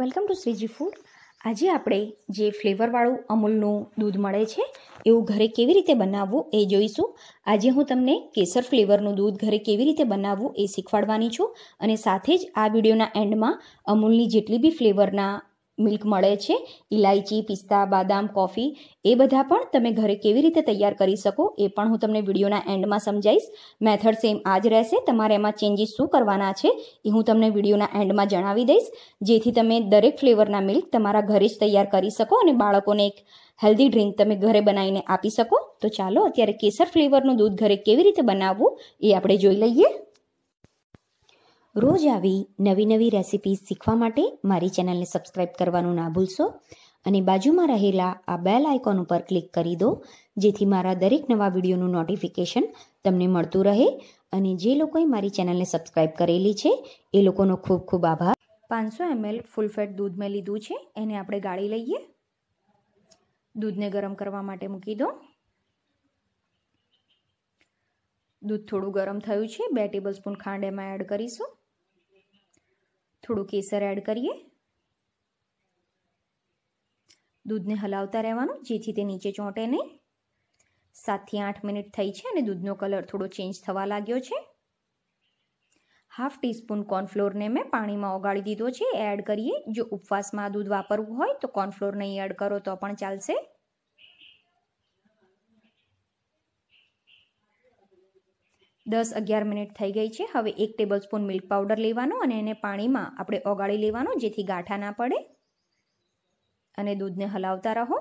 welcome to Shriji food આજે આપણે જે ફ્લેવરવાળું અમૂલનું દૂધ મળે છે એવું ઘરે કેવી રીતે બનાવવું એ જોઈશું આજે હું તમને કેસર ફ્લેવરનું દૂધ ઘરે કેવી રીતે બનાવવું એ શીખવાડવાની છું અને સાથે જ આ વિડીયોના એન્ડમાં અમૂલની જેટલી બી ફ્લેવરના મિલ્ક મળે છે ઇલાયચી પિસ્તા બાદામ કોફી એ બધા પણ તમે ઘરે કેવી રીતે તૈયાર કરી શકો એ પણ હું તમને વિડીયોના એન્ડમાં સમજાવીશ મેથડ સેમ આ જ રહેશે તમારે એમાં ચેન્જીસ શું કરવાના છે એ હું તમને વિડીયોના એન્ડમાં જણાવી દઈશ જેથી તમે દરેક ફ્લેવરના મિલ્ક તમારા ઘરે જ તૈયાર કરી શકો અને બાળકોને એક હેલ્ધી ડ્રિંક તમે ઘરે બનાવીને આપી શકો તો ચાલો અત્યારે કેસર ફ્લેવરનું દૂધ ઘરે કેવી રીતે બનાવવું એ આપણે જોઈ લઈએ રોજ આવી નવી નવી રેસિપીઝ શીખવા માટે મારી ચેનલને સબસ્ક્રાઇબ કરવાનું ના ભૂલશો અને બાજુમાં રહેલા આ બેલ આઇકોન ઉપર ક્લિક કરી દો જેથી મારા દરેક નવા વિડીયોનું નોટિફિકેશન તમને મળતું રહે અને જે લોકોએ મારી ચેનલને સબસ્ક્રાઇબ કરેલી છે એ લોકોનો ખૂબ ખૂબ આભાર પાંચસો એમએલ ફૂલ ફેટ દૂધ મેં લીધું છે એને આપણે ગાળી લઈએ દૂધને ગરમ કરવા માટે મૂકી દો દૂધ થોડું ગરમ થયું છે બે સ્પૂન ખાંડ એમાં એડ કરીશું થોડું કેસર એડ કરીએ દૂધને હલાવતા રહેવાનું જેથી તે નીચે ચોંટે નહીં સાતથી આઠ મિનિટ થઈ છે અને દૂધનો કલર થોડો ચેન્જ થવા લાગ્યો છે હાફ ટીસ્પૂન કોર્નફ્લોરને મેં પાણીમાં ઓગાળી દીધો છે એડ કરીએ જો ઉપવાસમાં આ દૂધ વાપરવું હોય તો કોર્નફ્લોર નહીં એડ કરો તો પણ ચાલશે દસ અગિયાર મિનિટ થઈ ગઈ છે હવે એક ટેબલ સ્પૂન મિલ્ક પાવડર લેવાનો અને એને પાણીમાં આપણે ઓગાળી લેવાનો જેથી ગાંઠા ના પડે અને દૂધને હલાવતા રહો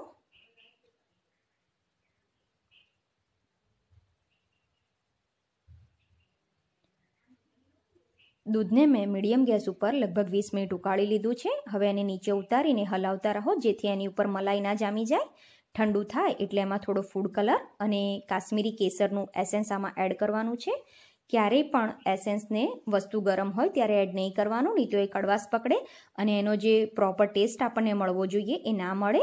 દૂધને મેં મીડિયમ ગેસ ઉપર લગભગ વીસ મિનિટ ઉકાળી લીધું છે હવે એને નીચે ઉતારીને હલાવતા રહો જેથી એની ઉપર મલાઈ ના જામી જાય ઠંડુ થાય એટલે એમાં થોડો ફૂડ કલર અને કાશ્મીરી કેસરનું એસેન્સ આમાં એડ કરવાનું છે ક્યારેય પણ એસેન્સને વસ્તુ ગરમ હોય ત્યારે એડ નહીં કરવાનું નહીં તો એ કડવાશ પકડે અને એનો જે પ્રોપર ટેસ્ટ આપણને મળવો જોઈએ એ ના મળે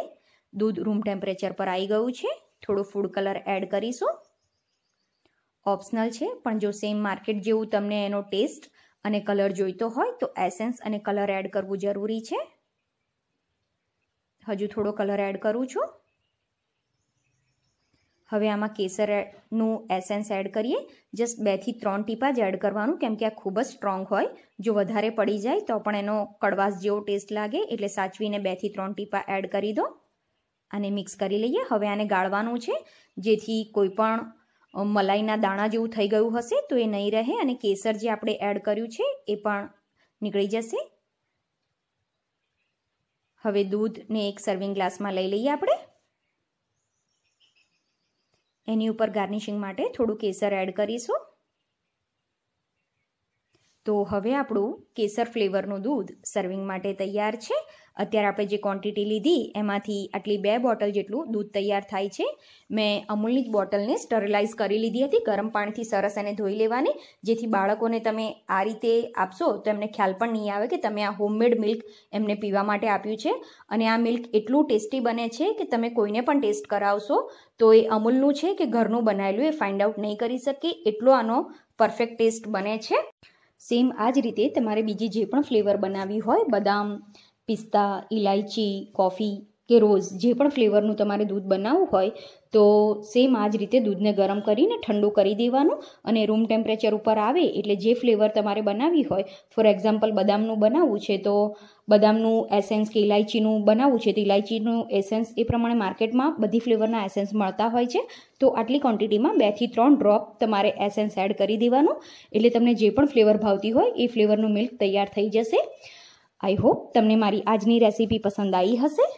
દૂધ રૂમ ટેમ્પરેચર પર આવી ગયું છે થોડું ફૂડ કલર એડ કરીશું ઓપ્શનલ છે પણ જો સેમ માર્કેટ જેવું તમને એનો ટેસ્ટ અને કલર જોઈતો હોય તો એસેન્સ અને કલર એડ કરવું જરૂરી છે હજુ થોડો કલર એડ કરું છું હવે આમાં કેસરનું એસેન્સ એડ કરીએ જસ્ટ બેથી ત્રણ ટીપા જ એડ કરવાનું કેમ કે આ ખૂબ જ સ્ટ્રોંગ હોય જો વધારે પડી જાય તો પણ એનો કડવાશ જેવો ટેસ્ટ લાગે એટલે સાચવીને બેથી ત્રણ ટીપા એડ કરી દો અને મિક્સ કરી લઈએ હવે આને ગાળવાનું છે જેથી કોઈપણ મલાઈના દાણા જેવું થઈ ગયું હશે તો એ નહીં રહે અને કેસર જે આપણે એડ કર્યું છે એ પણ નીકળી જશે હવે દૂધને એક સર્વિંગ ગ્લાસમાં લઈ લઈએ આપણે એની ઉપર ગાર્નિશિંગ માટે થોડું કેસર એડ કરીશું તો હવે આપણું કેસર ફ્લેવરનું દૂધ સર્વિંગ માટે તૈયાર છે અત્યારે આપણે જે ક્વોન્ટિટી લીધી એમાંથી આટલી બે બોટલ જેટલું દૂધ તૈયાર થાય છે મેં અમૂલની જ બોટલને સ્ટરલાઇઝ કરી લીધી હતી ગરમ પાણીથી સરસ એને ધોઈ લેવાની જેથી બાળકોને તમે આ રીતે આપશો તો એમને ખ્યાલ પણ નહીં આવે કે તમે આ હોમમેડ મિલ્ક એમને પીવા માટે આપ્યું છે અને આ મિલ્ક એટલું ટેસ્ટી બને છે કે તમે કોઈને પણ ટેસ્ટ કરાવશો તો એ અમૂલનું છે કે ઘરનું બનાવેલું એ ફાઇન્ડ આઉટ નહીં કરી શકે એટલો આનો પરફેક્ટ ટેસ્ટ બને છે સેમ આ જ રીતે તમારે બીજી જે પણ ફ્લેવર બનાવી હોય બદામ પિસ્તા ઇલાયચી કોફી કે રોઝ જે પણ ફ્લેવરનું તમારે દૂધ બનાવવું હોય તો સેમ આ જ રીતે દૂધને ગરમ કરીને ઠંડુ કરી દેવાનું અને રૂમ ટેમ્પરેચર ઉપર આવે એટલે જે ફ્લેવર તમારે બનાવવી હોય ફોર એક્ઝામ્પલ બદામનું બનાવવું છે તો બદામનું એસેન્સ કે ઇલાયચીનું બનાવવું છે તો ઇલાયચીનું એસેન્સ એ પ્રમાણે માર્કેટમાં બધી ફ્લેવરના એસેન્સ મળતા હોય છે તો આટલી ક્વોન્ટિટીમાં બેથી ત્રણ ડ્રોપ તમારે એસેન્સ એડ કરી દેવાનું એટલે તમને જે પણ ફ્લેવર ભાવતી હોય એ ફ્લેવરનું મિલ્ક તૈયાર થઈ જશે આઈ હોપ તમને મારી આજની રેસીપી પસંદ આવી હશે